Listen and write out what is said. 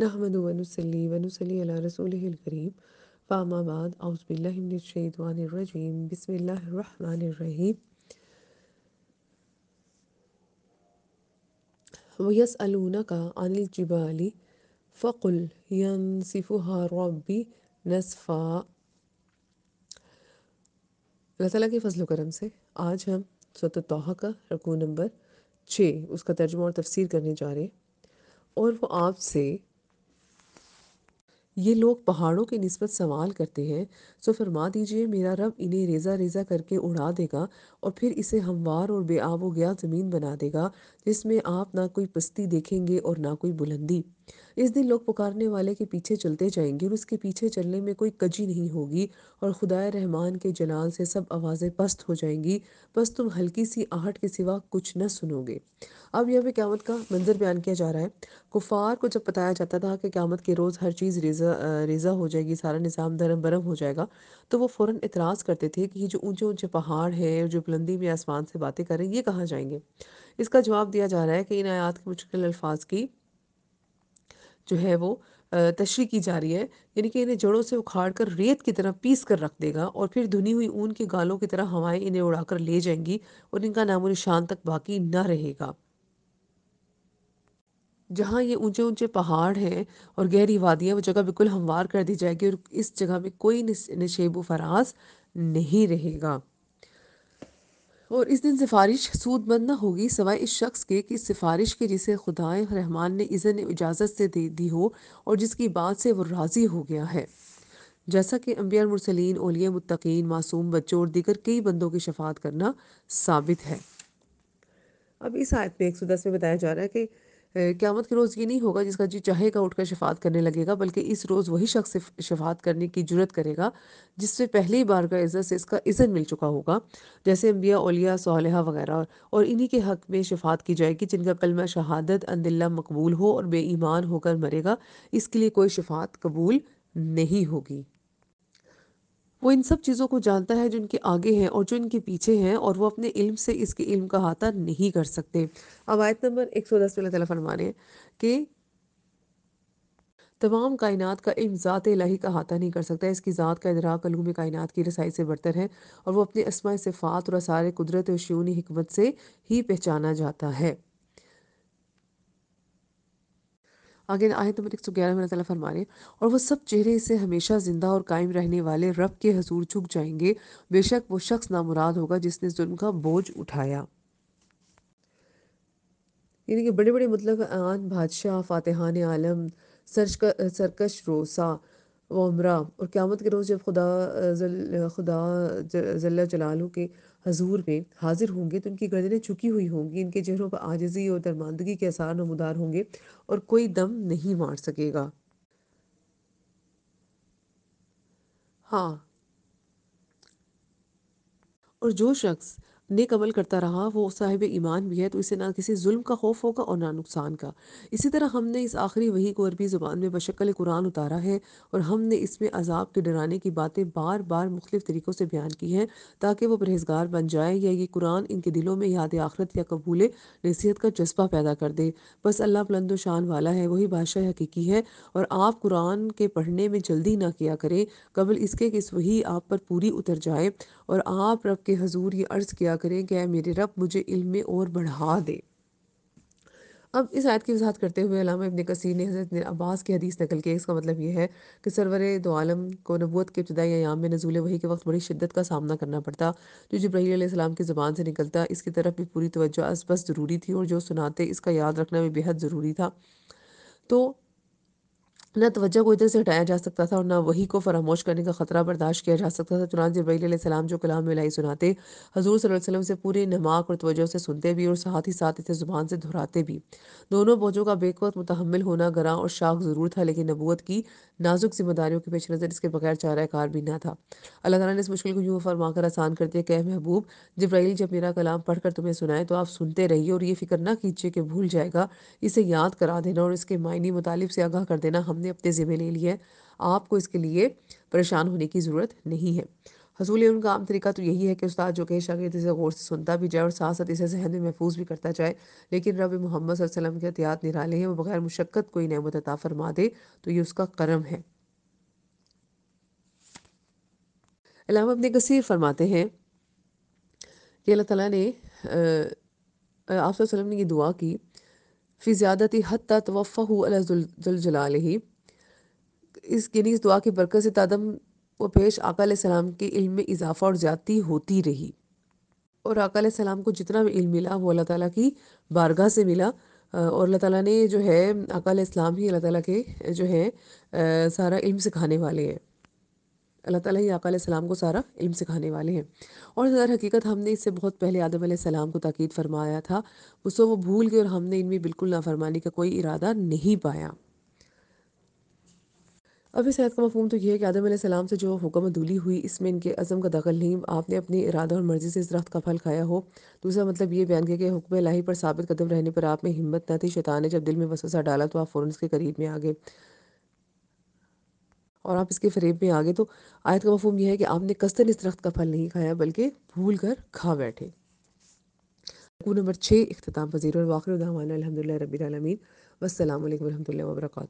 नहमद वनुसली वनुसली अला रसूल करीम फ़ामाबाद आउज़बिल्लिनशैदवानरजीम बसमीम वयस अलूना का अनिल जिबाली फ़कुल यनसिफ़ुहा रबी नसफ़ा अल्लाह ताला के फजल करम से आज हम सत तोह का रकू नंबर छः उसका तर्जमा और तफसीर करने जा रहे हैं और वो आपसे ये लोग पहाड़ों के नस्बत सवाल करते हैं सो तो फरमा दीजिए मेरा रब इन्हें रेजा रेजा करके उड़ा देगा और फिर इसे हमवार और बेआब गया ज़मीन बना देगा जिसमें आप ना कोई पस्ती देखेंगे और ना कोई बुलंदी इस दिन लोग पुकारने वाले के पीछे चलते जाएंगे और उसके पीछे चलने में कोई कजी नहीं होगी और खुदाए रहमान के जलाल से सब आवाज़ें पस्त हो जाएंगी बस तुम हल्की सी आहट के सिवा कुछ न सुनोगे अब यह भी क्यामत का मंजर बयान किया जा रहा है कुफार को जब बताया जाता था कि क्यामत के रोज़ हर चीज़ रेजा रेजा हो जाएगी सारा निज़ाम धर्म बरम हो जाएगा तो वो फ़ौर इतराज करते थे कि जो ऊँचे ऊँचे पहाड़ हैं जो बुलंदी में आसमान से बातें करें ये कहाँ जाएंगे इसका जवाब दिया जा रहा है कि इन आयात के मुश्किल अल्फाज की जो है वो तशरी की जा रही है यानी कि इन्हें जड़ों से उखाड़ कर रेत की तरह पीस कर रख देगा और फिर धुनी हुई ऊन के गालों की तरह हवाएं इन्हें उड़ाकर ले जाएंगी और इनका नामो निशान तक बाकी न रहेगा जहाँ ये ऊंचे ऊंचे पहाड़ हैं और गहरी वादियाँ वो जगह बिल्कुल हमवार कर दी जाएगी और इस जगह में कोई निशेब फराज नहीं रहेगा और इस दिन सिफारिश सूदमंद न होगी सवाए इस शख्स के कि सिफारिश के जिसे खुदाए रहमान ने इज़न इजाज़त से दे दी हो और जिसकी बात से वो राज़ी हो गया है जैसा कि अम्बिया मुरसलिन ओलिया मुतकीन मासूम बच्चों और दीगर कई बंदों की शफात करना साबित है अब इस आयत में एक सौ दस में बताया जा रहा है कि क़्यामत के रोज़ ये नहीं होगा जिसका जी चाहेगा उठकर शफात करने लगेगा बल्कि इस रोज़ वही शख्स शफात करने की जरूरत करेगा जिससे पहली बार का इज़्ज़त से इसका इज़्ज़त मिल चुका होगा जैसे अम्बिया ओलिया सालहा वगैरह और इन्हीं के हक़ में शफात की जाएगी जिनका कलमा शहादत अंदिल्ला मकबूल हो और बेईमान होकर मरेगा इसके लिए कोई शफात कबूल नहीं होगी वो इन सब चीज़ों को जानता है जो इनके आगे हैं और जो इनके पीछे हैं और वो अपने इल्म से इसके इल्म का हाथा नहीं कर सकते अब आयत नंबर एक सौ दस में अल्लाह फरमा कि तमाम कायनात का इल्म ज़ात इलाही का हाथा नहीं कर सकता इसकी ज़ात का इदराक अलूम कायनात की रसाई से बढ़तर है और वो अपने असमाय सिफ़ात और सारे कुदरत और शूनी हमत से ही पहचाना जाता है आगे तो मेरे एक सौ ग्यारह में तला फरमा रहे और वह सब चेहरे इसे हमेशा ज़िंदा और कायम रहने वाले रब के हजूर झुक जाएंगे बेशक वो शख्स नामुराद होगा जिसने जुल्म का बोझ उठाया यानी कि बड़े बड़े मतलब आन बादशाह फातहान आलम सरकश रोसा वमरा और क़्यामत के रोज़ जब खुदा जल खुदा जल्ला जलालू के हजूर में हाजिर होंगे तो इनकी गर्दनें चुकी हुई होंगी इनके चेहरों पर आजजी और दरमानदगी के आसार नमदार होंगे और कोई दम नहीं मार सकेगा हाँ और जो शख्स नेक अमल करता रहा वो साहिब ईमान भी है तो इसे ना किसी जुल्म का खौफ होगा और ना नुकसान का इसी तरह हमने इस आखिरी वही को अरबी ज़ुबान में बशक्ल कुरान उतारा है और हमने इसमें अजाब के डराने की बातें बार बार मुख्तफ तरीक़ों से बयान की हैं ताकि वह परहेजगार बन जाए या ये कुरान इनके दिलों में याद आखरत या कबूल नसीहत का जज्बा पैदा कर दे बस अल्लाह बुलंद शान वाला है वही भाषा हकीकी है और आप कुरान के पढ़ने में जल्दी ना किया करें कबल इसके किस वही आप पर पूरी उतर जाए और आप रब के हजूर ये अर्ज़ किया अदा करें कि मेरे रब मुझे इल्म में और बढ़ा दे अब इस आयत की वजाहत करते हुए अलामा इबन कसीर ने हज़रत अब्बास की हदीस नकल की इसका मतलब यह है कि सरवर दो आलम को नबूत के इब्तदाई अयाम में नजूल वही के वक्त बड़ी शिद्दत का सामना करना पड़ता जो जब्राहीम की ज़बान से निकलता इसकी तरफ भी पूरी तवज्जो अस बस ज़रूरी थी और जो सुनाते इसका याद रखना भी बेहद ज़रूरी था तो न तवज्जो को इधर से हटाया जा सकता था और ना वही को फरामोश करने का खतरा बर्दाश्त किया जा सकता था चुनान जबरीसम जो कलाम लाई सुनाते हजूर वसलम से पूरे नमाक और तवज्जो से सुनते भी और साथ ही साथ इसे ज़ुबान से दोहराते भी दोनों बोझों का बेकवत मुतहमल होना गरा और शाख ज़रूर था लेकिन नबूत की नाजुक जिम्मेदारियों के पेश नज़र इसके बगैर चारा कार भी ना था अल्लाह तला ने इस मुश्किल को यूँ फरमा कर आसान कर दिया कह महबूब जब्राइल जब मेरा कलाम पढ़ कर तुम्हें सुनाए तो आप सुनते रहिए और ये फिक्र ना कीजिए कि भूल जाएगा इसे याद करा देना और इसके मायने मुतालिब से आगाह कर देना हमने अपने ज़िम्मे ले लिया है आपको इसके लिए परेशान होने की ज़रूरत नहीं है हसूल आम तरीका तो यही है कि उस्ताद जो कहे शागिर्द इसे गौर से सुनता भी जाए और साथ साथ इसे जहन में महफूज भी करता जाए लेकिन रब मोहम्मद वसलम के एहतियात निराले हैं वो बगैर मुशक्क़त कोई नमत अता फरमा दे तो ये उसका करम है अलाम अपने कसीर फरमाते हैं कि अल्लाह ताला ने आप वसल्लम ने यह दुआ की फिर ज़्यादती हद तवफ़ा जल जलाल ही इस यानी इस दुआ की बरकत से तदम व पेश आका सलाम के इल्म में इजाफा और ज़्यादती होती रही और आका सलाम को जितना भी इल्म मिला वो अल्लाह ताला की बारगाह से मिला और अल्लाह ताला ने जो है आका ही अल्लाह ताला के जो है सारा इल्म सिखाने वाले हैं अल्लाह ताला ही आका सलाम को सारा इल्म सिखाने वाले हैं और ज़रा हकीकत हमने इससे बहुत पहले आदम सलाम को ताक़ीद फरमाया था उसको वो भूल गए और हमने इनमें बिल्कुल नाफरमानी का कोई इरादा नहीं पाया अब इस आयत का मफहम तो यह है कि आदम सलाम से जो हुक्म दूली हुई इसमें इनके अज़म का दखल नहीं आपने अपनी इरादा और मर्ज़ी से इस दरख्त का फल खाया हो दूसरा मतलब ये बयान किया कि हुक्म लाही पर साबित कदम रहने पर आप में हिम्मत न थी शैतान ने जब दिल में वसूसा डाला तो आप फ़ौर इसके करीब में आ गए और आप इसके फरीब में आ गए तो आयत का मफहम यह है कि आपने कस्तन इस दरख्त का फल नहीं खाया बल्कि भूल कर खा बैठे रकू नंबर छः अख्ताम पजीर और वाखिर रबी अलहमदिल्ला रबीआलमीन वसलम वरहमल वर्का